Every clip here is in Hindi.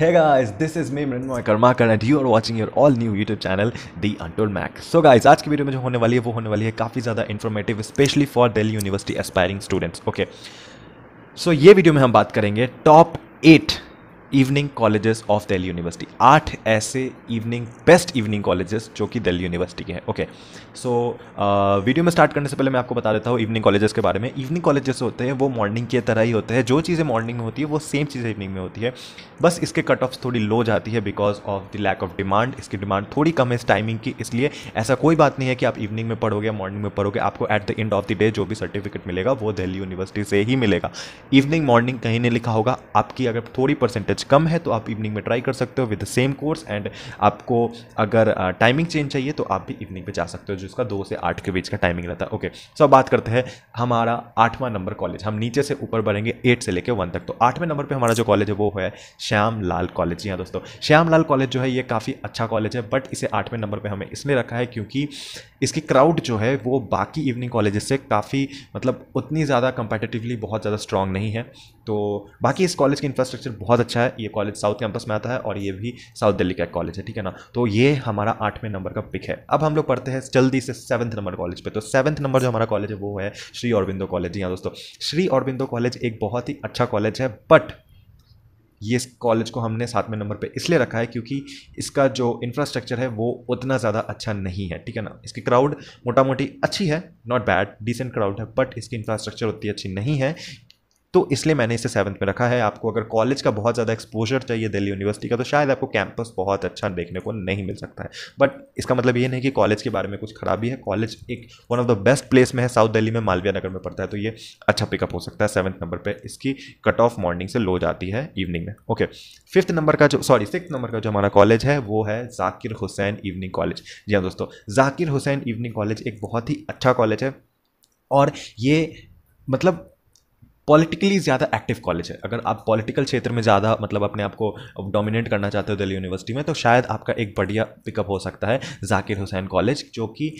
Hey guys, this is me Mrinmoy Karmakar and you are watching your all new YouTube channel The Untold Mac. So guys, आज की वीडियो में जो होने वाली है वो होने वाली है काफ़ी ज़्यादा informative specially for Delhi University aspiring students okay so ये वीडियो में हम बात करेंगे top eight evening colleges of Delhi University आठ ऐसे इवनिंग बेस्ट इवनिंग कॉलेजेस जो कि दिल्ली यूनिवर्सिटी के हैं ओके सो वीडियो में स्टार्ट करने से पहले मैं आपको बता देता हूँ इवनिंग कॉलेजेस के बारे में इवनिंग कॉलेजेस होते हैं वो मॉर्निंग की तरह ही होते हैं जो चीज़ें मॉर्निंग में होती है वो सेम चीज़ें इवनिंग में होती है बस इसके कट ऑफ थोड़ी लो जाती है because of the lack of demand इसकी डिमांड थोड़ी कम है इस टाइमिंग की इसलिए ऐसा कोई बात नहीं है कि आप इवनिंग में पढ़ोगे या मॉर्निंग में पढ़ोगे आपको at the end of the day जो भी सर्टिफिकेट मिलेगा वो दिल्ली यूनिवर्सिटी से ही मिलेगा इवनिंग मॉर्निंग कहीं नहीं लिखा होगा आपकी अगर थोड़ी परसेंटेज बजट कम है तो आप इवनिंग में ट्राई कर सकते हो with the same course and आपको अगर टाइमिंग चेंज चाहिए तो आप भी इवनिंग पे जा सकते हो जिसका दो से आठ के बीच का टाइमिंग रहता है ओके सो अब बात करते हैं हमारा आठवां नंबर कॉलेज हम नीचे से ऊपर बढ़ेंगे एट से लेकर वन तक तो आठवें नंबर पर हमारा जो कॉलेज है वो है श्याम लाल कॉलेज जी हाँ दोस्तों श्याम लाल कॉलेज जो है ये काफ़ी अच्छा कॉलेज है बट इसे आठवें नंबर पर हमें इसलिए रखा है क्योंकि इसकी क्राउड जो है वो बाकी इवनिंग कॉलेज से काफ़ी मतलब उतनी ज़्यादा कंपेटिटिवली बहुत ज़्यादा स्ट्रांग नहीं है तो बाकी इस कॉलेज की इंफ्रास्ट्रक्चर बहुत अच्छा है ये कॉलेज साउथ कैंपस में आता है और ये भी साउथ दिल्ली का कॉलेज है ठीक है ना तो ये हमारा आठवें नंबर का पिक है अब हम लोग पढ़ते हैं जल्दी से सेवन्थ नंबर कॉलेज पर तो सेवन्थ नंबर जो हमारा कॉलेज है वो है श्री औरबिंदो कॉलेज जी हाँ दोस्तों श्री औरबिंदो कॉलेज एक बहुत ही अच्छा कॉलेज है बट ये इस कॉलेज को हमने सातवें नंबर पे इसलिए रखा है क्योंकि इसका जो इंफ्रास्ट्रक्चर है वो उतना ज़्यादा अच्छा नहीं है ठीक है ना इसकी क्राउड मोटा मोटी अच्छी है नॉट बैड डिसेंट क्राउड है बट इसकी इंफ्रास्ट्रक्चर उतनी अच्छी नहीं है तो इसलिए मैंने इसे सेवन्थ में रखा है आपको अगर कॉलेज का बहुत ज़्यादा एक्सपोजर चाहिए दिल्ली यूनिवर्सिटी का तो शायद आपको कैंपस बहुत अच्छा देखने को नहीं मिल सकता है बट इसका मतलब ये नहीं कि कॉलेज के बारे में कुछ खराबी है कॉलेज एक one of the best place में है साउथ दिल्ली में मालविया नगर में पड़ता है तो ये अच्छा पिकअप हो सकता है सेवन्थ नंबर पर इसकी कट ऑफ मॉर्निंग से लो जाती है इवनिंग में ओके फिफ्थ नंबर का जो सॉरी सिक्स नंबर का जो हमारा कॉलेज है वो है जाकिर हुसैन इवनिंग कॉलेज जी हाँ दोस्तों जाकिर हुसैन इवनिंग कॉलेज एक बहुत ही अच्छा कॉलेज है और ये मतलब पॉलिटिकली ज़्यादा एक्टिव कॉलेज है अगर आप पॉलिटिकल क्षेत्र में ज़्यादा मतलब अपने आप को डोमिनेट करना चाहते हो दिल्ली यूनिवर्सिटी में तो शायद आपका एक बढ़िया पिकअप हो सकता है जाकिर हुसैन कॉलेज जो कि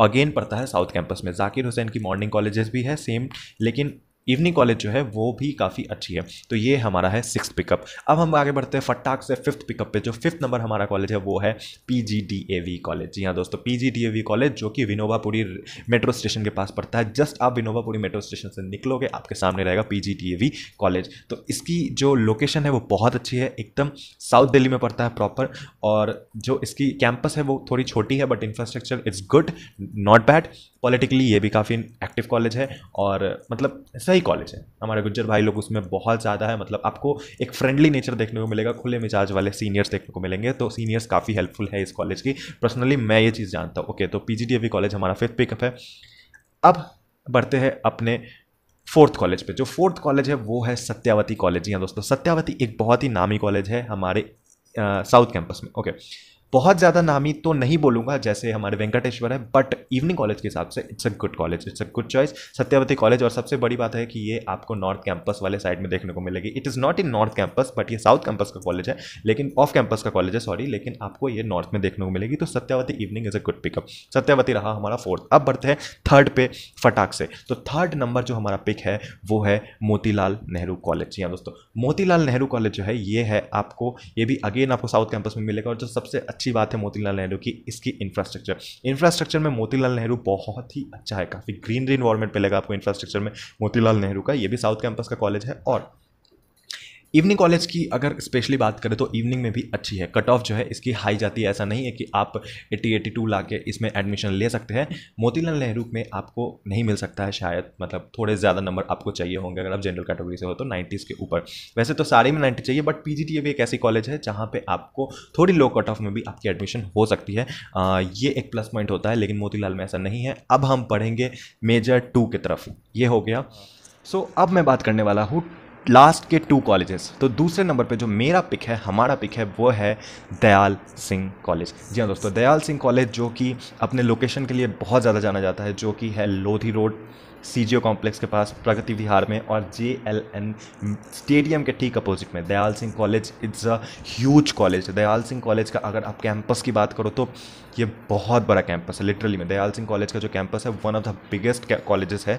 अगेन पड़ता है साउथ कैंपस में जाकिर हुसैन की मॉर्निंग कॉलेजेस भी है सेम लेकिन इवनिंग कॉलेज जो है वो भी काफ़ी अच्छी है तो ये हमारा है सिक्स पिकअप अब हम आगे बढ़ते हैं फटाक से फिफ्थ पिकअप पे जो फिफ्थ नंबर हमारा कॉलेज है वो है P G D A V college जी हाँ दोस्तों P G D A V college जो कि विनोबापुरी मेट्रो स्टेशन के पास पड़ता है जस्ट आप विनोबापुरी मेट्रो स्टेशन से निकलोगे आपके सामने रहेगा P G D A V college तो इसकी जो लोकेशन है वो बहुत अच्छी है एकदम साउथ दिल्ली में पड़ता है प्रॉपर और जो इसकी कैंपस है वो थोड़ी छोटी है but infrastructure it's good not bad politically ये भी काफ़ी एक्टिव कॉलेज है और मतलब सही कॉलेज है हमारे गुज्जर भाई लोग उसमें बहुत ज़्यादा है मतलब आपको एक फ्रेंडली नेचर देखने को मिलेगा खुले मिजाज वाले सीनियर्स देखने को मिलेंगे तो सीनियर्स काफ़ी हेल्पफुल है इस कॉलेज की पर्सनली मैं ये चीज़ जानता हूँ ओके तो पी जी कॉलेज हमारा फिफ्थ पिकअप है अब बढ़ते हैं अपने फोर्थ कॉलेज पे जो फोर्थ कॉलेज है वो है सत्यावती कॉलेज यहाँ दोस्तों सत्यावती एक बहुत ही नामी कॉलेज है हमारे साउथ कैंपस में ओके okay. बहुत ज़्यादा नामी तो नहीं बोलूंगा जैसे हमारे वेंकटेश्वर है बट इवनिंग कॉलेज के हिसाब से it's a good college it's a good choice Satyawati college और सबसे बड़ी बात है कि ये आपको नॉर्थ कैंपस वाले साइड में देखने को मिलेगी it is not in north campus but ये साउथ कैंपस का कॉलेज है लेकिन ऑफ कैंपस का कॉलेज है सॉरी लेकिन आपको ये नॉर्थ में देखने को मिलेगी तो Satyawati evening is a good pickup Satyawati रहा हमारा फोर्थ अब बढ़ते हैं थर्ड पे फटाक से तो थर्ड नंबर जो हमारा पिक है वो है मोतीलाल नेहरू कॉलेज जी हाँ दोस्तों मोतीलाल नेहरू कॉलेज जो है ये है आपको ये भी अगेन आपको साउथ कैंपस में मिलेगा और जो सबसे अच्छी अच्छी बात है मोतीलाल नेहरू की इसकी इंफ्रास्ट्रक्चर इंफ्रास्ट्रक्चर में मोतीलाल नेहरू बहुत ही अच्छा है काफ़ी ग्रीनरी ग्रीन इन्वायरमेंट मिलेगा आपको इंफ्रास्ट्रक्चर में मोतीलाल नेहरू का ये भी साउथ कैंपस का कॉलेज है और इवनिंग कॉलेज की अगर स्पेशली बात करें तो इवनिंग में भी अच्छी है कट ऑफ जो है इसकी हाई जाती है ऐसा नहीं है कि आप एट्टी एटी टू ला के इसमें एडमिशन ले सकते हैं मोतीलाल नेहरू में आपको नहीं मिल सकता है शायद मतलब थोड़े ज़्यादा नंबर आपको चाहिए होंगे अगर आप जनरल कैटेगरी से हो तो नाइन्टीज़ के ऊपर वैसे तो सारे में नाइन्टी चाहिए बट पी भी एक ऐसी कॉलेज है जहाँ पर आपको थोड़ी लो कट ऑफ में भी आपकी एडमिशन हो सकती है आ, ये एक प्लस पॉइंट होता है लेकिन मोतीलाल में ऐसा नहीं है अब हम पढ़ेंगे मेजर टू की तरफ ये हो गया सो so, अब मैं बात करने वाला हूँ लास्ट के टू कॉलेजेस तो दूसरे नंबर पे जो मेरा पिक है हमारा पिक है वो है दयाल सिंह कॉलेज जी हाँ दोस्तों दयाल सिंह कॉलेज जो कि अपने लोकेशन के लिए बहुत ज़्यादा जाना जाता है जो कि है Lodhi road C G O complex के पास प्रगति विहार में और जे एल एन स्टेडियम के ठीक अपोजिट में Dayal Singh college it's a huge college Dayal Singh college का अगर आप कैंपस की बात करो तो ये बहुत बड़ा कैंपस है लिटरली में दयाल सिंह कॉलेज का जो कैंपस है one of the biggest colleges है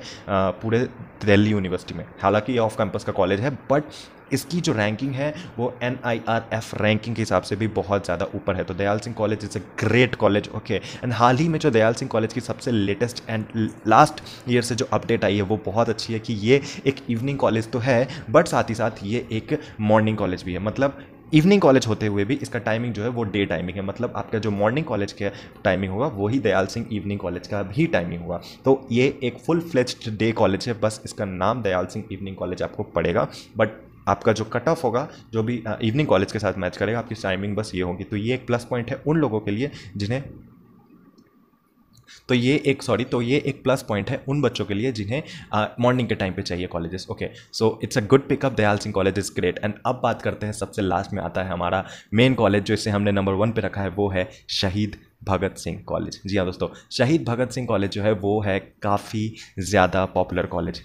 पूरे दिल्ली यूनिवर्सिटी में हालांकि ये ऑफ कैंपस का कॉलेज है बट इसकी जो रैंकिंग है वो N I R F ranking के हिसाब से भी बहुत ज़्यादा ऊपर है तो Dayal Singh college is a great college okay and हाल ही में जो दयाल सिंह कॉलेज की सबसे लेटेस्ट एंड लास्ट ईयर से जो अपडेट आई है वो बहुत अच्छी है कि ये एक इवनिंग कॉलेज तो है बट साथ ही साथ ये एक मॉर्निंग कॉलेज भी है मतलब इवनिंग कॉलेज होते हुए भी इसका टाइमिंग जो है वो डे टाइमिंग है मतलब आपका जो मॉर्निंग कॉलेज का टाइमिंग होगा वही दयाल सिंह इवनिंग कॉलेज का भी टाइमिंग होगा तो ये एक फुल फ्लेज्ड डे कॉलेज है बस इसका नाम दयाल सिंह इवनिंग कॉलेज आपको पड़ेगा बट आपका जो कट ऑफ होगा जो भी इवनिंग कॉलेज के साथ मैच करेगा आपकी टाइमिंग बस ये होगी तो ये एक प्लस पॉइंट है उन लोगों के लिए जिन्हें तो ये एक सॉरी तो ये एक प्लस पॉइंट है उन बच्चों के लिए जिन्हें मॉर्निंग के टाइम पे चाहिए colleges okay so it's a good pickup Dayal Singh college is great and अब बात करते हैं सबसे लास्ट में आता है हमारा मेन कॉलेज जो इसे हमने नंबर वन पे रखा है वो है शहीद भगत सिंह कॉलेज जी हाँ दोस्तों शहीद भगत सिंह कॉलेज जो है वो है काफ़ी ज़्यादा पॉपुलर कॉलेज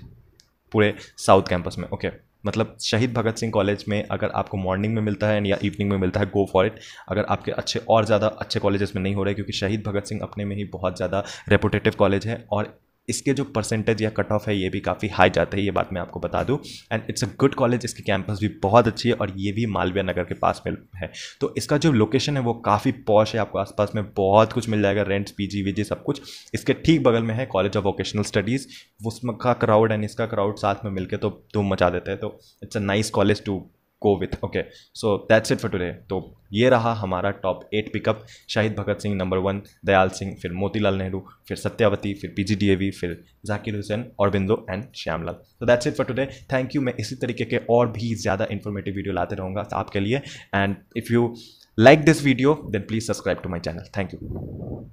पूरे साउथ कैंपस में ओके okay. मतलब शहीद भगत सिंह कॉलेज में अगर आपको मॉर्निंग में मिलता है या इवनिंग में मिलता है गो फॉर इट अगर आपके अच्छे और ज़्यादा अच्छे कॉलेजेस में नहीं हो रहे क्योंकि शहीद भगत सिंह अपने में ही बहुत ज़्यादा रेपुटेटिव कॉलेज है और इसके जो परसेंटेज या कट ऑफ है ये भी काफ़ी हाई जाता है ये बात मैं आपको बता दूं and it's a good college इसकी कैंपस भी बहुत अच्छी है और ये भी मालवीय नगर के पास में है तो इसका जो लोकेशन है वो काफ़ी पॉश है आपको आसपास में बहुत कुछ मिल जाएगा रेंट्स पीजी वीजी सब कुछ इसके ठीक बगल में है कॉलेज ऑफ वोकेशनल स्टडीज़ उसका क्राउड एंड इसका क्राउड साथ में मिलकर तो धूम मचा देते हैं तो it's a nice college to go with okay so that's it for today तो ये रहा हमारा top eight pickup Shahid Bhagat Singh number one Dayal Singh फिर मोतीलाल नेहरू फिर सत्यावती फिर पी जी फिर जाकिर हुसैन और बिंदो एंड श्यामलाल तो that's it for today thank you मैं इसी तरीके के और भी ज़्यादा इन्फॉर्मेटिव वीडियो लाते रहूँगा आपके लिए and if you like this video then please subscribe to my channel thank you